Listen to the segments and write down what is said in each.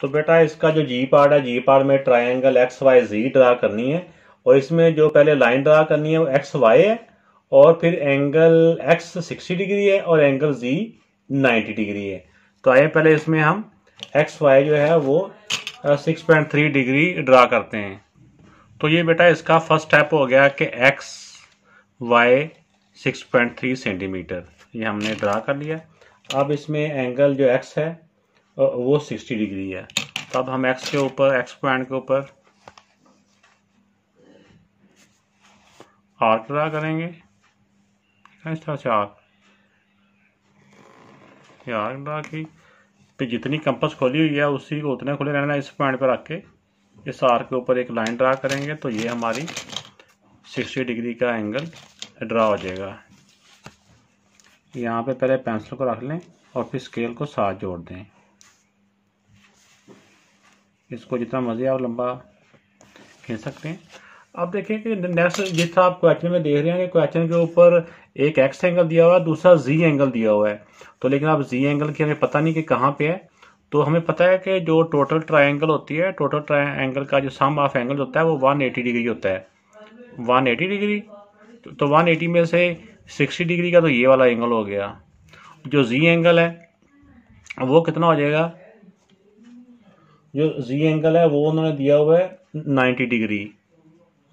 तो बेटा इसका जो जी पार्ट है जी पार्ट में triangle X Y Z draw करनी है और इसमें जो पहले लाइन ड्रा करनी है वो एक्स वाई है और फिर एंगल एक्स सिक्सटी डिग्री है और एंगल जी नाइन्टी डिग्री है तो आइए पहले इसमें हम एक्स वाई जो है वो six point three degree draw करते हैं तो ये बेटा इसका फर्स्ट स्टेप हो गया कि X Y six point three centimetre ये हमने ड्रा कर लिया अब इसमें एंगल जो एक्स है वो सिक्सटी डिग्री है तब तो हम एक्स के ऊपर एक्स पॉइंट के ऊपर आर्क ड्रा करेंगे हाँ, इस तरह से आर्क ये आर्क ड्रा की पे जितनी कंपस खोली हुई है उसी को उतने खुले रहना इस पॉइंट पर रख के इस आर्क के ऊपर एक लाइन ड्रा करेंगे तो ये हमारी 60 डिग्री का एंगल ड्रा हो जाएगा यहाँ पे पहले पेंसिल को रख लें और फिर स्केल को साथ जोड़ दें इसको जितना मर्जी आप लंबा खींच सकते हैं अब देखें कि नेक्स्ट जिस आप क्वेश्चन में देख रहे हैं कि क्वेश्चन के ऊपर एक एक्स एंगल दिया हुआ है दूसरा जी एंगल दिया हुआ है तो लेकिन आप जी एंगल की हमें पता नहीं कि कहाँ पे है तो हमें पता है कि जो टोटल ट्राइंगल होती है टोटल ट्राइंगल का जो सम ऑफ एंगल होता है वो 180 डिग्री होता है 180 डिग्री तो 180 तो में से 60 डिग्री का तो ये वाला एंगल हो गया जो जी एंगल है वो कितना हो जाएगा जो जी एंगल है वो उन्होंने दिया हुआ है ninety degree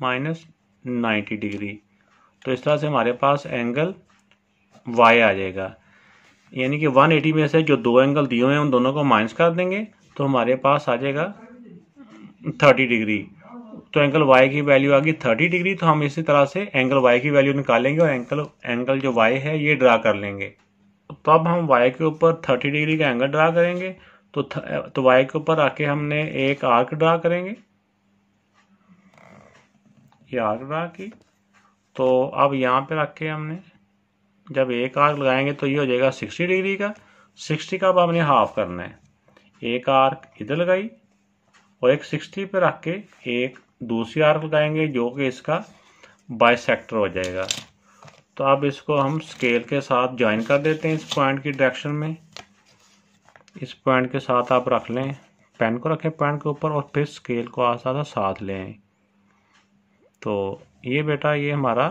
minus ninety degree तो इस तरह से हमारे पास एंगल वाई आ जाएगा यानी कि वन एटी में से जो दो एंगल दिए हुए हैं उन दोनों को माइनस कर देंगे तो हमारे पास आ जाएगा थर्टी डिग्री तो एंगल वाई की वैल्यू आ गई थर्टी डिग्री तो हम इसी तरह से एंगल वाई की वैल्यू निकालेंगे और एंगल एंगल जो वाई है ये ड्रा कर लेंगे तो अब हम वाई के ऊपर थर्टी डिग्री का एंगल ड्रा करेंगे तो तो वाई के ऊपर आके हमने एक आर्क ड्रा करेंगे ये आर्क ड्रा की तो अब यहाँ पे रख के हमने जब एक आर्क लगाएंगे तो ये हो जाएगा सिक्सटी डिग्री का सिक्सटी का अब हमने हाफ करना है एक आर्क इधर लगाई और एक सिक्सटी पे रख के एक दूसरी आर्क लगाएंगे जो कि इसका सेक्टर हो जाएगा तो अब इसको हम स्केल के साथ ज्वाइन कर देते हैं इस पॉइंट की डायरेक्शन में इस पॉइंट के साथ आप रख लें पेन को रखें पॉइंट के ऊपर और फिर स्केल को आसा आस्ता साथ लें तो ये बेटा ये हमारा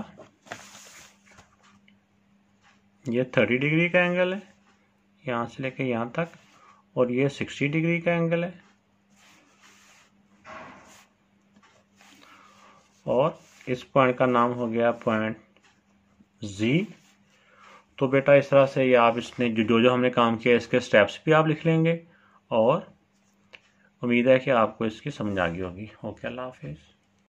ये थर्टी डिग्री का एंगल है यहाँ से लेके यहाँ तक और ये सिक्सटी डिग्री का एंगल है और इस पॉइंट का नाम हो गया पॉइंट जी तो बेटा इस तरह से ये आप इसने जो जो जो हमने काम किया इसके स्टेप्स भी आप लिख लेंगे और उम्मीद है कि आपको इसकी समझ आ गई होगी ओके अल्लाह हाफिज़